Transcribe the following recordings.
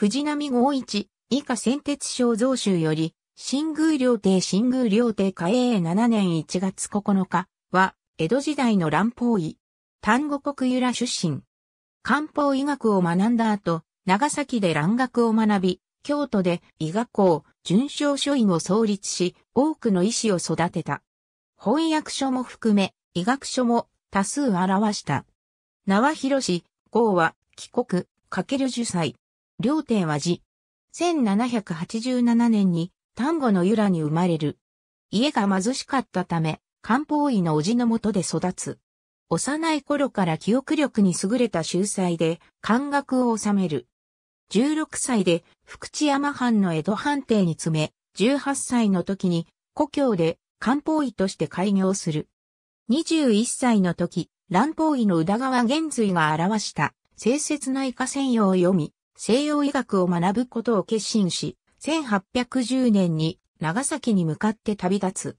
藤波5一、以下先鉄省増州より、新宮料亭新宮料亭嘉永7年1月9日は、江戸時代の乱法医、丹後国由良出身。漢方医学を学んだ後、長崎で蘭学を学び、京都で医学校、準賞書院を創立し、多くの医師を育てた。翻訳書も含め、医学書も多数表した。縄広氏、号は、帰国、かける受祭。両帝は字。1787年に丹後の由良に生まれる。家が貧しかったため、漢方医の叔父のもとで育つ。幼い頃から記憶力に優れた秀才で、漢学を治める。16歳で福知山藩の江戸藩邸に詰め、18歳の時に故郷で漢方医として開業する。21歳の時、乱方医の宇田川玄髄が表した、清説内科専用を読み、西洋医学を学ぶことを決心し、1810年に長崎に向かって旅立つ。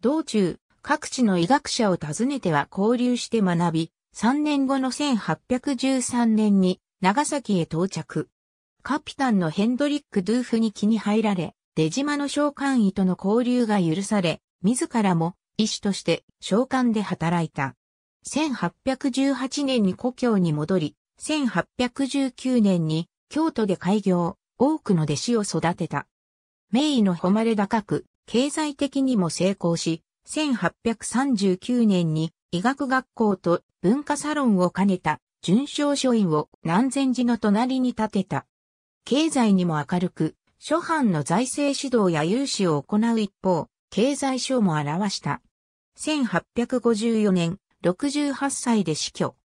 道中、各地の医学者を訪ねては交流して学び、3年後の1813年に長崎へ到着。カピタンのヘンドリック・ドゥーフに気に入られ、出島の召喚医との交流が許され、自らも医師として召喚で働いた。1818年に故郷に戻り、1819年に京都で開業、多くの弟子を育てた。名医の誉れ高く、経済的にも成功し、1839年に医学学校と文化サロンを兼ねた準商書院を南禅寺の隣に建てた。経済にも明るく、諸藩の財政指導や融資を行う一方、経済省も表した。1854年、68歳で死去。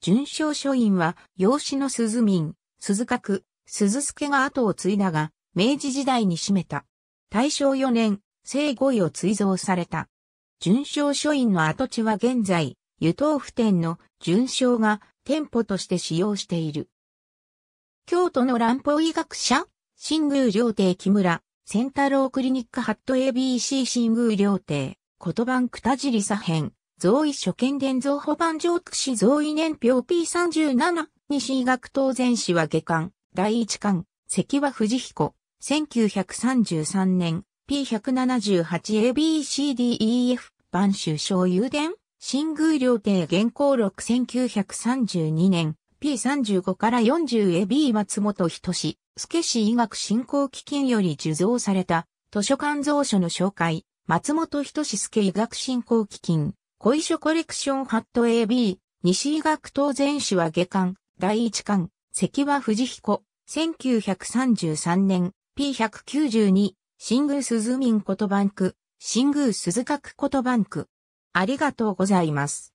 準商書院は、養子の鈴民、鈴鹿区、鈴助が後を継いだが、明治時代に占めた。大正4年、聖後位を追贈された。巡商書院の跡地は現在、湯豆腐店の巡商が店舗として使用している。京都の乱歩医学者、新宮料亭木村、センタロークリニックハット ABC 新宮料亭、言葉んくたじり左辺、増位初見伝造保版上駆使贈位年表 P37、西医学当前史は下巻、第一巻、関は藤彦、1933年、P178ABCDEF、番州小遊伝新宮料亭原稿録1932年、P35 から 40AB 松本人志、助氏医学振興基金より受蔵された、図書館蔵書の紹介、松本人志助医学振興基金、小遺書コレクションハット AB、西医学当前史は下巻、第一巻、関は藤彦、1933年、P192、新宮鈴民ことバンク、新宮鈴角ことバンク。ありがとうございます。